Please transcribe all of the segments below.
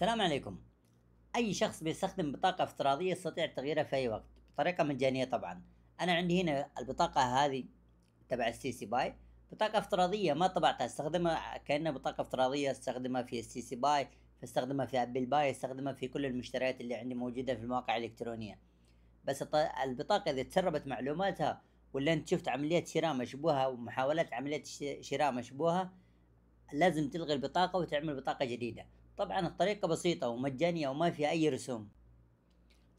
السلام عليكم أي شخص بيستخدم بطاقة افتراضية يستطيع تغييرها في أي وقت بطريقة مجانية طبعا أنا عندي هنا البطاقة هذه تبع السي سي باي بطاقة افتراضية ما طبعتها استخدمها كأنها بطاقة افتراضية استخدمها في السي سي باي استخدمها في ابل باي استخدمها في كل المشتريات اللي عندي موجودة في المواقع الإلكترونية بس البطاقة إذا تسربت معلوماتها ولا أنت شفت عملية شراء مشبوهة ومحاولات عملية شراء مشبوهة لازم تلغي البطاقة وتعمل بطاقة جديدة طبعا الطريقة بسيطة ومجانية وما فيها أي رسوم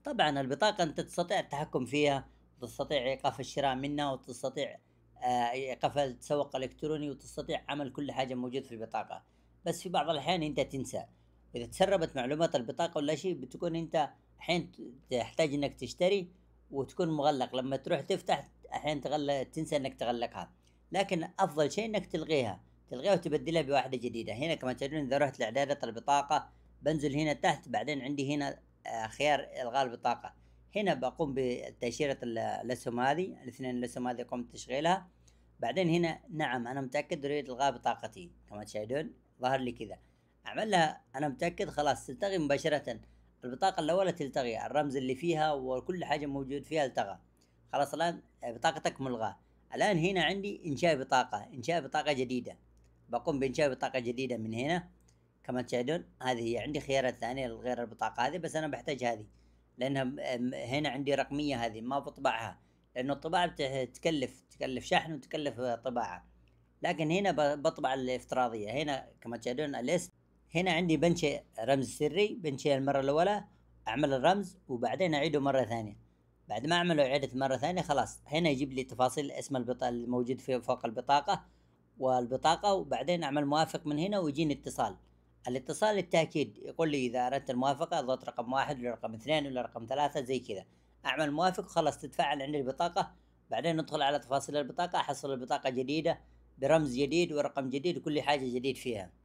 طبعا البطاقة أنت تستطيع التحكم فيها تستطيع إيقاف الشراء منها وتستطيع آه، إيقاف التسوق الإلكتروني وتستطيع عمل كل حاجة موجودة في البطاقة بس في بعض الأحيان أنت تنسى إذا تسربت معلومات البطاقة ولا شيء بتكون أنت حين تحتاج أنك تشتري وتكون مغلق لما تروح تفتح أحيانا تغل... تنسى أنك تغلقها لكن أفضل شيء أنك تلغيها تلغيها وتبدلها بواحدة جديدة هنا كما تجدون إذا رحت لإعدادات البطاقة بنزل هنا تحت بعدين عندي هنا آه، خيار إلغاء البطاقة هنا بقوم بتأشيرة الأسهم هذه الاثنين الأسهم هذه قمت بتشغيلها بعدين هنا نعم أنا متأكد أريد إلغاء بطاقتي كما تشاهدون ظهر لي كذا أعمل لها أنا متأكد خلاص تلتغي مباشرة البطاقة الأولى تلتغي الرمز اللي فيها وكل حاجة موجود فيها التغى خلاص الآن بطاقتك ملغاة الآن هنا عندي إنشاء بطاقة إنشاء بطاقة جديدة بقوم بانشاء بطاقه جديده من هنا كما تشاهدون هذه هي عندي خيارات ثانيه غير البطاقه هذه بس انا بحتاج هذه لانها هنا عندي رقميه هذه ما بطبعها لانه الطباعه تكلف تكلف شحن وتكلف طباعه لكن هنا بطبع الافتراضيه هنا كما تشاهدون الاسم هنا عندي بنشئ رمز سري بنشئ المره الاولى اعمل الرمز وبعدين اعيده مره ثانيه بعد ما اعمله اعاده مره ثانيه خلاص هنا يجيب لي تفاصيل اسم البطاقه الموجود في فوق البطاقه والبطاقة وبعدين أعمل موافق من هنا ويجيني اتصال الاتصال التأكيد يقول لي إذا أردت الموافقة اضغط رقم واحد ولا رقم اثنين ولا رقم ثلاثة زي كذا أعمل موافق وخلاص تتفاعل عندي البطاقة بعدين ندخل على تفاصيل البطاقة أحصل البطاقة جديدة برمز جديد ورقم جديد وكل حاجة جديد فيها